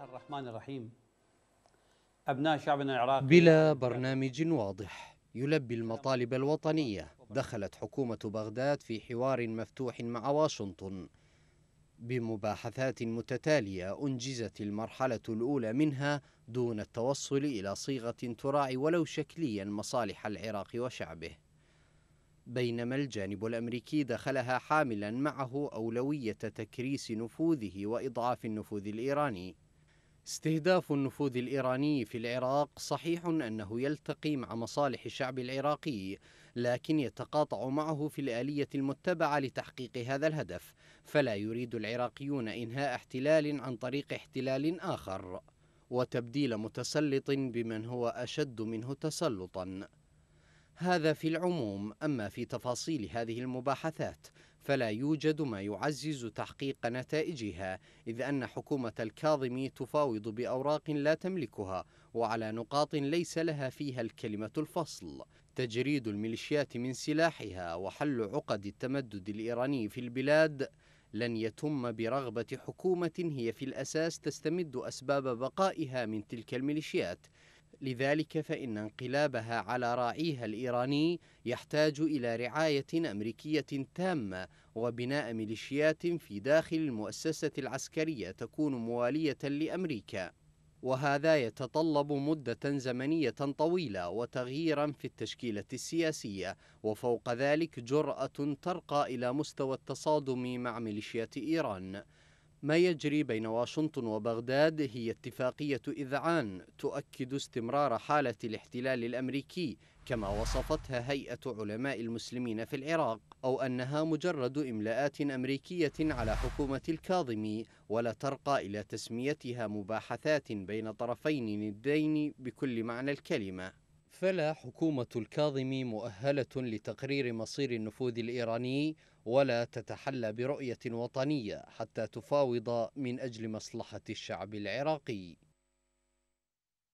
الرحمن الرحيم أبناء شعبنا العراقي بلا برنامج واضح يلبي المطالب الوطنية دخلت حكومة بغداد في حوار مفتوح مع واشنطن بمباحثات متتالية أنجزت المرحلة الأولى منها دون التوصل إلى صيغة تراعي ولو شكليا مصالح العراق وشعبه بينما الجانب الأمريكي دخلها حاملا معه أولوية تكريس نفوذه وإضعاف النفوذ الإيراني استهداف النفوذ الإيراني في العراق صحيح أنه يلتقي مع مصالح الشعب العراقي لكن يتقاطع معه في الآلية المتبعة لتحقيق هذا الهدف فلا يريد العراقيون إنهاء احتلال عن طريق احتلال آخر وتبديل متسلط بمن هو أشد منه تسلطاً هذا في العموم أما في تفاصيل هذه المباحثات فلا يوجد ما يعزز تحقيق نتائجها إذ أن حكومة الكاظمي تفاوض بأوراق لا تملكها وعلى نقاط ليس لها فيها الكلمة الفصل تجريد الميليشيات من سلاحها وحل عقد التمدد الإيراني في البلاد لن يتم برغبة حكومة هي في الأساس تستمد أسباب بقائها من تلك الميليشيات لذلك فإن انقلابها على راعيها الإيراني يحتاج إلى رعاية أمريكية تامة وبناء ميليشيات في داخل المؤسسة العسكرية تكون موالية لأمريكا وهذا يتطلب مدة زمنية طويلة وتغييرا في التشكيلة السياسية وفوق ذلك جرأة ترقى إلى مستوى التصادم مع ميليشيات إيران ما يجري بين واشنطن وبغداد هي اتفاقية إذعان تؤكد استمرار حالة الاحتلال الأمريكي كما وصفتها هيئة علماء المسلمين في العراق أو أنها مجرد إملاءات أمريكية على حكومة الكاظمي ولا ترقى إلى تسميتها مباحثات بين طرفين ندين بكل معنى الكلمة فلا حكومة الكاظمي مؤهلة لتقرير مصير النفوذ الإيراني ولا تتحلى برؤية وطنية حتى تفاوض من أجل مصلحة الشعب العراقي